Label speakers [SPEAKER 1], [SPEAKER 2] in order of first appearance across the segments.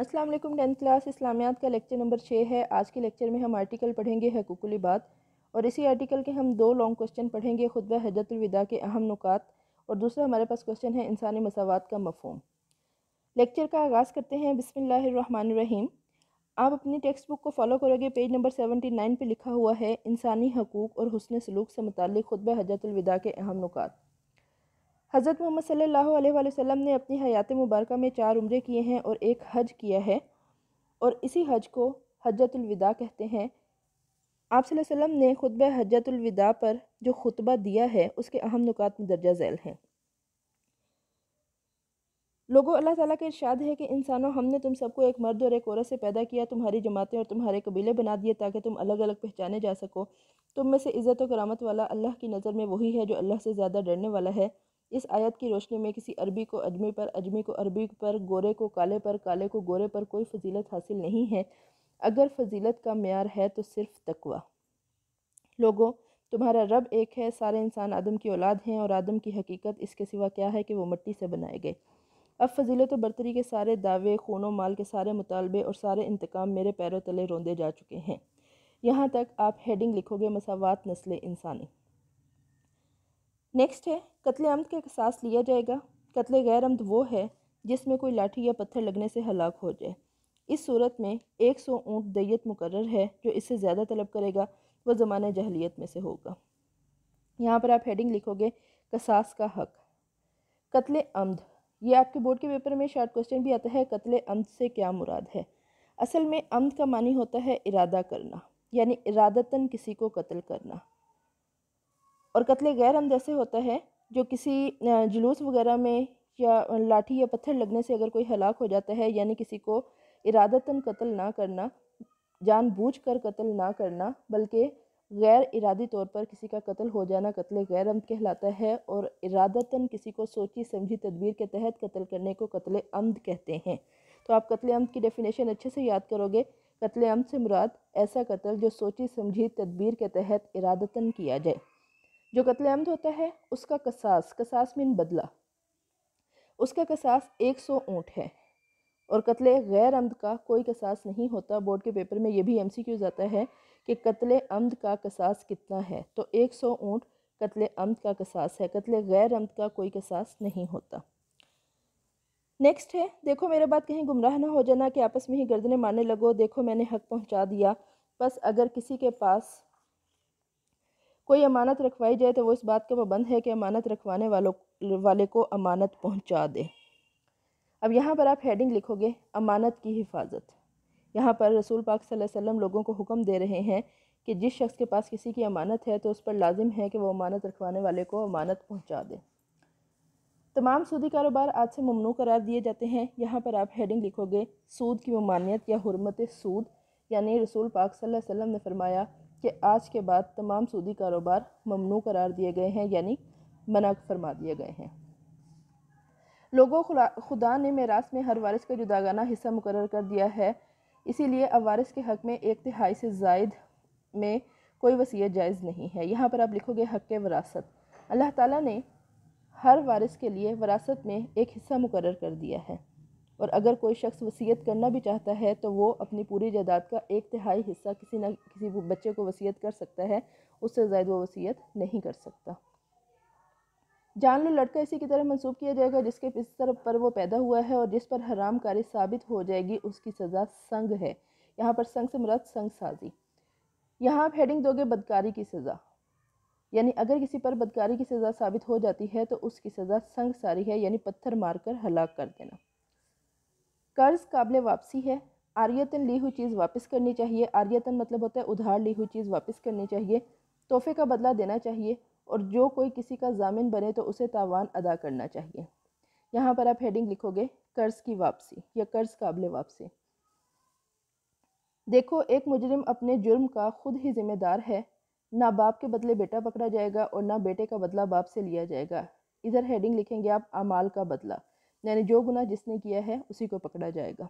[SPEAKER 1] अस्सलाम वालेकुम tenth class इस्लामियात का लेक्चर नंबर छः है आज के लेक्चर में हम आर्टिकल पढ़ेंगे हकूकुल बात और इसी आर्टिकल के हम दो लॉन्ग क्वेश्चन पढ़ेंगे खुदब हजरतुलविदा के अहम नुकात और दूसरा हमारे पास क्वेश्चन है इंसानी मसावत का मफहम लेक्चर का आगाज़ करते हैं बिसमीम आप अपनी टेक्स्ट बुक को फॉलो करोगे पेज नंबर सेवेंटी नाइन पर लिखा हुआ है इंसानी हकूक़ और हसन सलूक से मुतल ख़ुदब हजरतुलविदा के अहम नुकात हज़रत मोहम्मद सल्लल्लाहु अलैहि वसल्लम ने अपनी हयात मुबारक में चार उम्र किए हैं और एक हज किया है और इसी हज को हजतुलविदा कहते हैं आप वसल्लम ने खुतब हजतुलविदा पर जो खुतबा दिया है उसके अहम नुकात में दर्जा झैल हैं लोगों अल्लाह ताला के इरशाद है कि इंसानों हमने तुम सबको एक मर्द और एक औरत से पैदा किया तुम्हारी जमातें और तुम्हारे कबीले बना दिए ताकि तुम अलग अलग पहचाने जा सको तुम में से इज़्ज़त और करामत वाला अल्लाह की नज़र में वही है जो अल्लाह से ज़्यादा डरने वाला है इस आयत की रोशनी में किसी अरबी को अजमी पर अजमी को अरबी पर गोरे को काले पर काले को गोरे पर कोई फजीलत हासिल नहीं है अगर फजीलत का मैार है तो सिर्फ तकवा लोगों तुम्हारा रब एक है सारे इंसान आदम की औलाद हैं और आदम की हकीकत इसके सिवा क्या है कि वो मिट्टी से बनाए गए अब फजीलत बरतरी के सारे दावे खूनों माल के सारे मुतालबे और सारे इंतकाम मेरे पैरों तले रोंदे जा चुके हैं यहाँ तक आप हेडिंग लिखोगे मसावत नस्ल इंसानी नेक्स्ट है कत्ले आमद का एहसास लिया जाएगा कत्ल गैर आमद वो है जिसमें कोई लाठी या पत्थर लगने से हलाक हो जाए इस सूरत में एक सौ ऊँट दैयत मुकर है जो इससे ज़्यादा तलब करेगा वह ज़माना जहलीत में से होगा यहाँ पर आप हेडिंग लिखोगे कसास का हक कत्ल आमद ये आपके बोर्ड के पेपर में शार्ट क्वेश्चन भी आता है कत्ल आमद से क्या मुराद है असल में आमद का मानी होता है इरादा करना यानी इरादतान किसी को कत्ल करना और कत्ल गैर ऐसे होता है जो किसी जुलूस वगैरह में या लाठी या पत्थर लगने से अगर कोई हलाक हो जाता है यानी किसी को इरादतन कत्ल ना करना जानबूझकर कत्ल ना करना बल्कि गैर इरादी तौर पर किसी का कत्ल हो जाना कत्ल गैर अमद कहलाता है और इरादतन किसी को सोची समझी तदबीर के तहत कत्ल करने को कत्ल अमद कहते हैं तो आप कत्ल अमद की डेफिनेशन अच्छे से याद करोगे कत्ल अमद से मुराद ऐसा कत्ल जो सोची समझी तदबीर के तहत इरादतन किया जाए जो कत्लेआमद होता है उसका कसास कसास मीन बदला उसका कसास एक सौ ऊँट है और कत्ल गैर अमद का कोई कसास नहीं होता बोर्ड के पेपर में ये भी एम सी क्यूज़ आता है कि कत्ल अमद का कसास कितना है तो एक सौ ऊँट कत्ल अमद का कसास है कत्ल गैर अमद का कोई कसास नहीं होता नेक्स्ट है देखो मेरे बात कहीं गुमराह ना हो जाना कि आपस में ही गर्दने मारने लगो देखो मैंने हक पहुंचा दिया बस अगर किसी के पास कोई अमानत रखवाई जाए तो वो इस बात का पाबंद है कि अमानत रखवाने वालों वाले को अमानत पहुंचा दे अब यहाँ पर आप हेडिंग लिखोगे अमानत की हिफाजत यहाँ पर रसूल पाक सल्लल्लाहु अलैहि वसल्लम लोगों को हुक्म दे रहे हैं कि जिस शख्स के पास किसी की अमानत है तो उस पर लाजिम है कि वो अमानत रखवाने वाले को अमानत पहुँचा दे तमाम सूदी कारोबार आज से ममनू करार दिए जाते हैं यहाँ पर आप हेडिंग लिखोगे सूद की ममानियत या हरमत सूद यानी रसूल पाक सल्लल्लाहु अलैहि वसल्लम ने फरमाया कि आज के बाद तमाम सूदी कारोबार ममनू करार दिए गए हैं यानी मना फरमा दिए गए हैं लोगों खुदा ने मेरास में हर वारिस का जुदागाना हिस्सा मुकर कर दिया है इसीलिए अब वारिस के हक़ में एक तिहाई से जायद में कोई वसीयत जायज़ नहीं है यहाँ पर आप लिखोगे हक़ के वरासत अल्लाह ताला ने हर वारिस के लिए वरासत में एक हिस्सा मुकर कर दिया है और अगर कोई शख्स वसीयत करना भी चाहता है तो वो अपनी पूरी जायदाद का एक तिहाई हिस्सा किसी न किसी बच्चे को वसीयत कर सकता है उससे ज़ायद वो वसीयत नहीं कर सकता जान लो लड़का इसी की तरह मंसूब किया जाएगा जिसके बिस्तर पर वो पैदा हुआ है और जिस पर हराम कारी साबित हो जाएगी उसकी सज़ा संग है यहाँ पर संग से मुराद संग साजी यहाँ आप हेडिंग दोगे बदकारी की सज़ा यानी अगर किसी पर बदकारी की सज़ा साबित हो जाती है तो उसकी सज़ा संग सारी है यानी पत्थर मारकर हलाक कर देना कर्ज़ काबिल वापसी है आर्यतन ली हुई चीज़ वापस करनी चाहिए आर्यतन मतलब होता है उधार ली हुई चीज़ वापस करनी चाहिए तोहफे का बदला देना चाहिए और जो कोई किसी का जामिन बने तो उसे तावान अदा करना चाहिए यहाँ पर आप हेडिंग लिखोगे कर्ज़ की वापसी या कर्ज़ काबिल वापसी देखो एक मुजरिम अपने जुर्म का खुद ही जिम्मेदार है ना बाप के बदले बेटा पकड़ा जाएगा और ना बेटे का बदला बाप से लिया जाएगा इधर हेडिंग लिखेंगे आप अमाल का बदला यानी जो गुना जिसने किया है उसी को पकड़ा जाएगा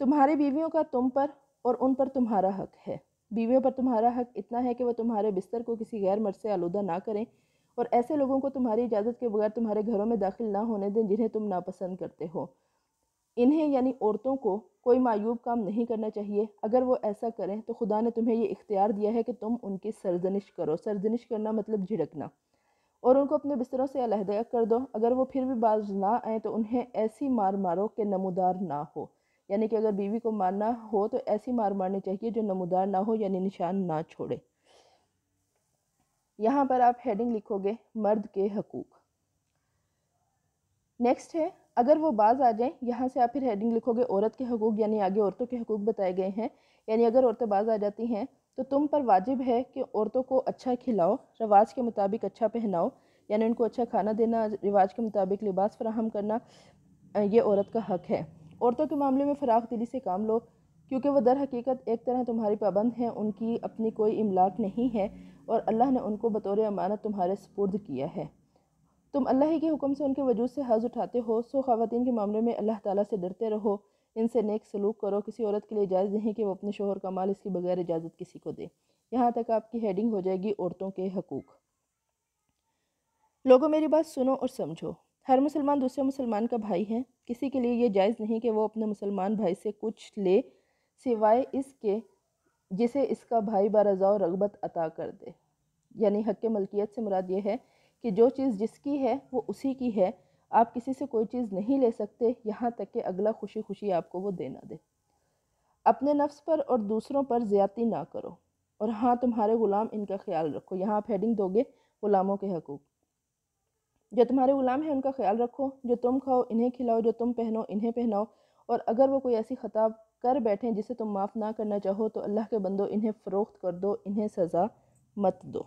[SPEAKER 1] तुम्हारी बीवियों का तुम पर और उन पर तुम्हारा हक है बीवियों पर तुम्हारा हक इतना है कि वह तुम्हारे बिस्तर को किसी गैर मर्द से आलूदा ना करें और ऐसे लोगों को तुम्हारी इजाज़त के बगैर तुम्हारे घरों में दाखिल ना होने दें जिन्हें तुम नापसंद करते हो इन्हें यानी औरतों को कोई मायूब काम नहीं करना चाहिए अगर वो ऐसा करें तो खुदा ने तुम्हें ये इख्तियार दिया है कि तुम उनकी सरजनिश करो सरजनिश करना मतलब झिड़कना और उनको अपने बिस्तरों से अलहदा कर दो अगर वो फिर भी बाज ना आए तो उन्हें ऐसी मार मारो कि नमोदार ना हो यानी कि अगर बीवी को मारना हो तो ऐसी मार मारनी चाहिए जो नमोदार ना हो यानी निशान ना छोड़े यहाँ पर आप हेडिंग लिखोगे मर्द के हकूक़ नेक्स्ट है अगर वो बाज आ जाए यहाँ से आप फिर हेडिंग लिखोगे औरत के हकूक़ यानी आगे औरतों के हकूक़ बताए गए हैं यानी अगर औरतें बाज आ जाती हैं तो तुम पर वाजिब है कि औरतों को अच्छा खिलाओ रवाज के मुताबिक अच्छा पहनाओ यानी उनको अच्छा खाना देना रिवाज के मुताबिक लिबास फराहम करना ये औरत का हक है औरतों के मामले में फ़राख दिली से काम लो क्योंकि वह दर हकीकत एक तरह तुम्हारी पाबंद हैं उनकी अपनी कोई इमलाक नहीं है और अल्लाह ने उनको बतौर अमानत तुम्हारे सपुर्द किया है तुम अल्लाह ही के हुक्म से उनके वजूद से हज़ उठाते हो सो खातिन के मामले में अल्लाह ताला से डरते रहो इनसे नेक सलूक करो किसी औरत के लिए इजाज़त नहीं कि वो अपने शोहर का माल इसके बगैर इजाज़त किसी को दे यहाँ तक आपकी हेडिंग हो जाएगी औरतों के हकूक़ लोगों मेरी बात सुनो और समझो हर मुसलमान दूसरे मुसलमान का भाई है किसी के लिए ये जायज़ नहीं कि वो अपने मुसलमान भाई से कुछ ले सिवाय इसके जिसे इसका भाई बारजा और रगबत अता कर दे यानी हक मलकियत से मुराद ये है कि जो चीज़ जिसकी है वो उसी की है आप किसी से कोई चीज़ नहीं ले सकते यहाँ तक कि अगला खुशी खुशी आपको वो देना दे अपने नफ्स पर और दूसरों पर ज़्यादती ना करो और हाँ तुम्हारे ग़ुलाम इनका ख्याल रखो यहाँ आप हेडिंग दोगे ग़ुलामों के हकूक़ जो तुम्हारे ग़ुलाम हैं उनका ख्याल रखो जो तुम खाओ इन्हें खिलाओ जो तुम पहनो इन्हें पहनाओ और अगर वो कोई ऐसी ख़ताब कर बैठे जिसे तुम माफ़ ना करना चाहो तो अल्लाह के बंदो इन्हें फ़रोख्त कर दो इन्हें सज़ा मत दो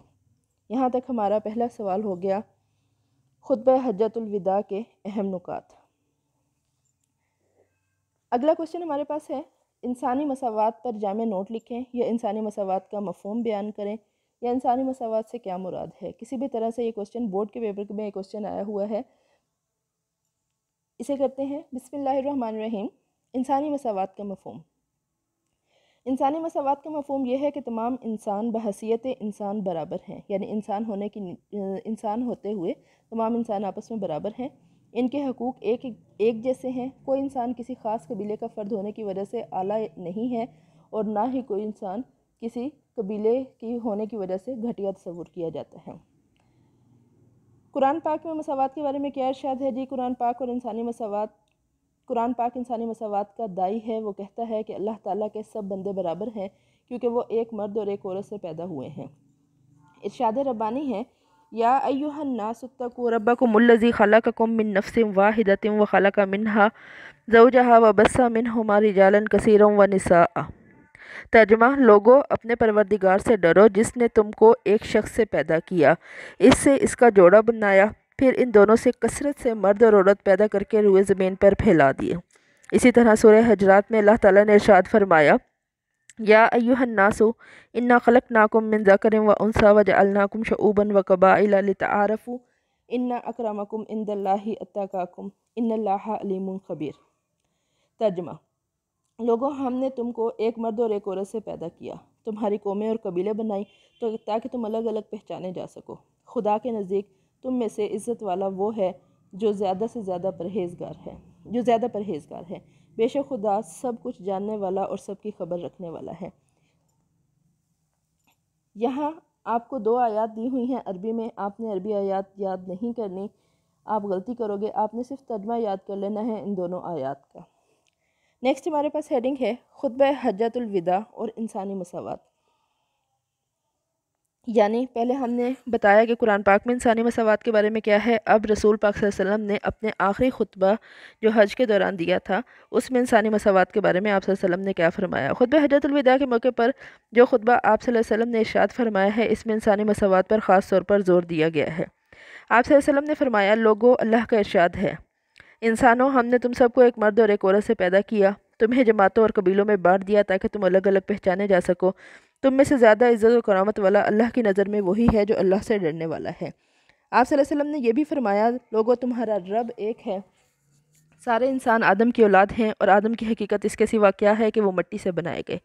[SPEAKER 1] यहाँ तक हमारा पहला सवाल हो गया खुतब हजतुलविदा के अहम नुकात अगला क्वेश्चन हमारे पास है इंसानी मसावत पर जाम नोट लिखें या इंसानी मसावत का मफहम बयान करें या इंसानी मसावत से क्या मुराद है किसी भी तरह से ये क्वेश्चन बोर्ड के पेपर में क्वेश्चन आया हुआ है इसे करते हैं रहीम इंसानी मसावत का मफहम इंसानी मसावत का मफहम यह है कि तमाम इंसान बहसीत इंसान बराबर हैं यानी इंसान होने की इंसान होते हुए तमाम इंसान आपस में बराबर हैं इनके हकूक़ एक एक जैसे हैं कोई इंसान किसी ख़ास कबीले का फ़र्द होने की वजह से आला नहीं है और ना ही कोई इंसान किसी कबीले की होने की वजह से घटिया तस्वूर किया जाता है कुरान पाक में मसावत के बारे में क्या इर्शाद है जी कुरान पाक और इंसानी मसावत कुरान पाक इंसानी मसावत का दाई है वो कहता है कि अल्लाह ताला के सब बंदे बराबर हैं क्योंकि वो एक मर्द और एक औरत से पैदा हुए हैं इर्शाद रब्बानी है या अयुहन खला का खलककुम मिन नफसम वाहिदतम व खलक मिनहा जवजहा व मिन हमारी जालन कसीरों व निसा तर्जमा लोगो अपने परवरदिगार से डरो जिसने तुमको एक शख्स से पैदा किया इससे इसका जोड़ा बनाया फिर इन दोनों से कसरत से मर्द और औरत पैदा करके रुए ज़मीन पर फैला दिए इसी तरह सूर्य हजरात में अल्लाह ताला ने इरशाद फरमाया या अयुहन्नासो इन्ना खलक नाकुम मिनजा करें व उनसा वज अलनाकुम शूबन व कबाइलाफ़ू इन्ना अक्रमकुम इंदल्लाही अत्ताकाकुम इन्नल्लाह अलीमुन खबीर तर्जमा लोगों हमने तुमको एक मर्द और एक औरत से पैदा किया तुम्हारी कौमें और कबीले बनाई तो ताकि तुम अलग अलग पहचाने जा सको खुदा के नज़दीक तुम में से इज़्ज़त वाला वो है जो ज़्यादा से ज़्यादा परहेजगार है जो ज़्यादा परहेजगार है बेशक खुदा सब कुछ जानने वाला और सबकी खबर रखने वाला है यहाँ आपको दो आयात दी हुई हैं अरबी में आपने अरबी आयात याद नहीं करनी आप गलती करोगे आपने सिर्फ तर्जमा याद कर लेना है इन दोनों आयात का नेक्स्ट हमारे पास हेडिंग है खुतब हजतुलविदा और इंसानी मसावत यानी पहले हमने बताया कि कुरान पाक में इंसानी मसावत के बारे में क्या है अब रसूल पाक वसल्लम ने अपने आखिरी खुतबा जो हज के दौरान दिया था उसमें इंसानी मसावत के बारे में आप वसल्लम ने क्या फरमाया खुतब हजरतलविदा के मौके पर जो खुतबा आप वसल्लम ने इशाद फरमाया है इसमें इंसानी मसावत पर ख़ास तौर पर जोर दिया गया है आप वसल्लम ने फरमाया लोगों अल्लाह का इर्शाद है इंसानों हमने तुम सबको एक मर्द और एक औरत से पैदा किया तुम्हें जमातों और कबीलों में बांट दिया ताकि तुम अलग अलग पहचाने जा सको तुम में से ज़्यादा इज़्ज़त और करामत वाला अल्लाह की नज़र में वही है जो अल्लाह से डरने वाला है आप वसल्लम ने यह भी फरमाया लोगों तुम्हारा रब एक है सारे इंसान आदम की औलाद हैं और आदम की हकीकत इसके सिवा क्या है कि वो मट्टी से बनाए गए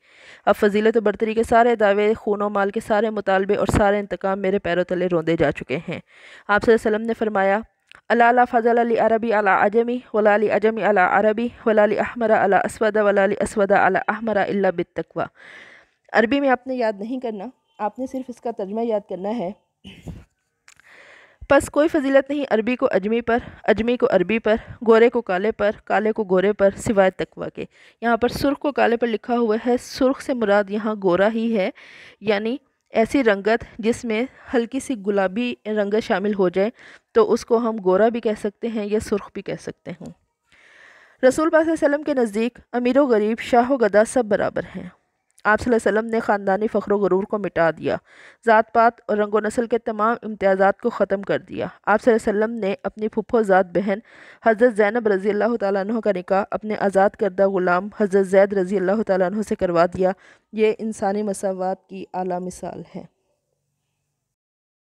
[SPEAKER 1] अब फजीलत और बरतरी के सारे दावे खून माल के सारे मुतालबे और सारे इंतकाम मेरे पैरों तले रोंदे जा चुके हैं आप वसल्लम ने फरमाया अला फ़जल अली अरबी अला अजमी वला अली अजमी अला अरबी वला अली अला असवद वला अली असवद अला अहमर अल्ला बितकवा अरबी में आपने याद नहीं करना आपने सिर्फ इसका तर्जमा याद करना है बस कोई फजीलत नहीं अरबी को अजमी पर अजमी को अरबी पर गोरे को काले पर काले को गोरे पर सिवाय तकवा के यहाँ पर सुर्ख को काले पर लिखा हुआ है सुर्ख से मुराद यहाँ गोरा ही है यानी ऐसी रंगत जिसमें हल्की सी गुलाबी रंगत शामिल हो जाए तो उसको हम गोरा भी कह सकते हैं या सुर्ख भी कह सकते हैं रसूल पाक के नज़दीक अमीर व गरीब शाह व गदा सब बराबर हैं आप वसल्लम ने ख़ानदानी फ़ख्र गरूर को मिटा दिया ज़ात पात और रंगो नसल के तमाम इम्तियाज़ा को ख़त्म कर दिया आप ने अपनी फुफो ज़ात बहन हज़रत ज़ैनब रज़ी अल्लाह तु का निका अपने आज़ाद करदा ग़ुलाम हज़रत जैद रज़ी अल्लाह तु से करवा दिया ये इंसानी मसावत की अली मिसाल है